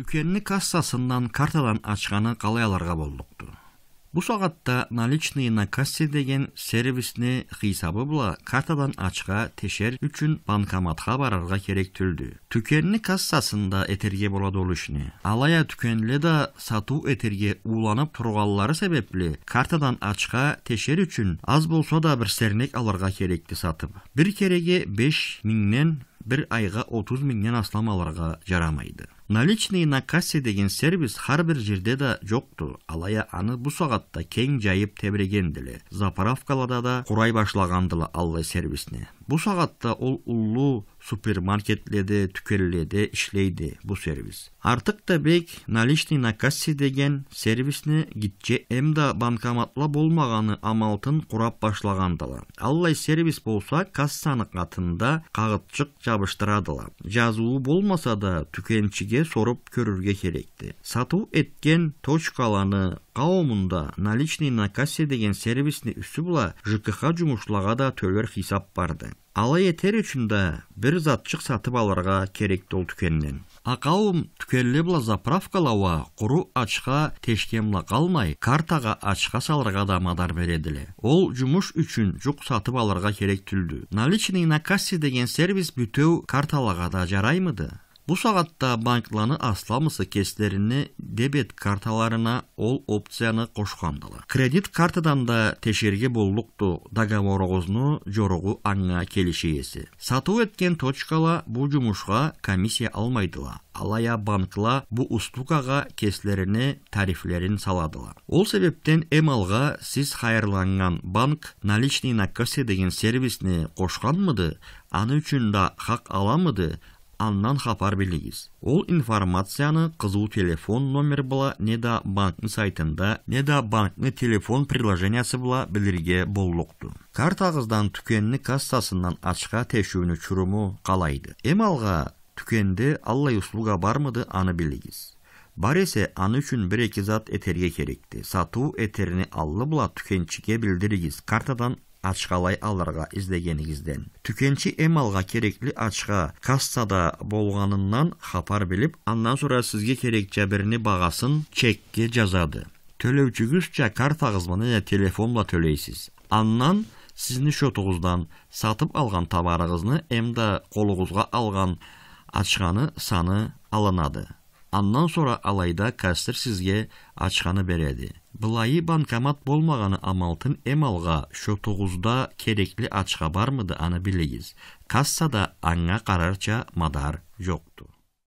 түкенні кассасынан картадан ашқаны аларға болдықты бұл сағатта наличные на кассе деген сервисіне хисабы бұла картадан ашқа тешер үшін банкоматқа барарға керек түлді түкенні кассасында этерге болады ол үшіне. алая түкенле да сату этерге уланып тұрғалылары себепли картадан ашқа тешер үшін аз болса да бір сернек аларға керекті сатып бір кереге 5 бір айға 30 мінген аслам жарамайды наличный на кассе деген сервис ар бир жерде да жокту алая аны бу сагатта кең жайып тебреген деле заправкаларда да курай башлагандыла аллай сервисіне. бу сагатта ол улуу супермаркетлерде түкерлерде ішлейді бұ сервис артык да бек наличный на кассе деген сервисне гитче эм да банкоматла болмаганы амалтын курап башлагандыла аллай сервис болса кассаны катында кагытчык жабыштырадыла жазуу болмаса да түкенчиге сорып көрірге керекті. Сату еткен эткен точкаланы қауымында наличный на кассе деген сервисіне үсі бұла жкх жумушчуларга да төлер хисап барды ала етер үчүн да бір затчык сатып аларга керек ол түкеннен. акаум түкенле бла заправкалауа куру ачка тешкемла калмай картага ачка салырга да мадар береділі. ол жумуш үчүн жук сатып аларга керек түлдү наличный на кассе деген сервис бүтөө карталага да жараймыды Бұл сағатта банкланы асламысы кестеріне дебет карталарына ол опцияны қошқандылы. Кредит картадан да тешерге болдукту договоругузну жорогу аңа есі. Сатуу өткен точкала бұл жумушка комиссия алмайдыла. Алая банкла бұл устукага кестерине тарифлерін саладыла. Ол себептен эмалга сіз хайырланган банк наличный на кассе деген сервисни қошқанмыды, аны үчүн да хак аламыды, аннан хабар белегіз ол информацияны кызыл телефон номер была не да банктын сайтында не да банктын телефон приложениясы была билерге боллукту картагыздан түкенні кассасынан ачка тешүүнү чуруму калайды эми алга түкенде аллай услуга бармыды аны билигиз бар эсе аны үчүн бир эки зат этерге керекти сатуу этерини аллы була түкенчиге билдиригиз картадан ачкалай алырга издегенигизден түкенчи алга керекли ачка кассада болгонунан хабар билип андан соң сизге керек жабирни багасын чекке жазады төлөөчүңүзчө картагыз менен телефонла төлөйсүз андан сиздин счетуңуздан сатып алган товарыңызды эмда колуңузга алган ачканы саны алынады андан sonra алайда кассир сизге ачканы береди былайы банкомат болмағаны амалтын эмалға тогузда керекли ачка бармыды аны билегиз кассада аңа карарча мадар жокту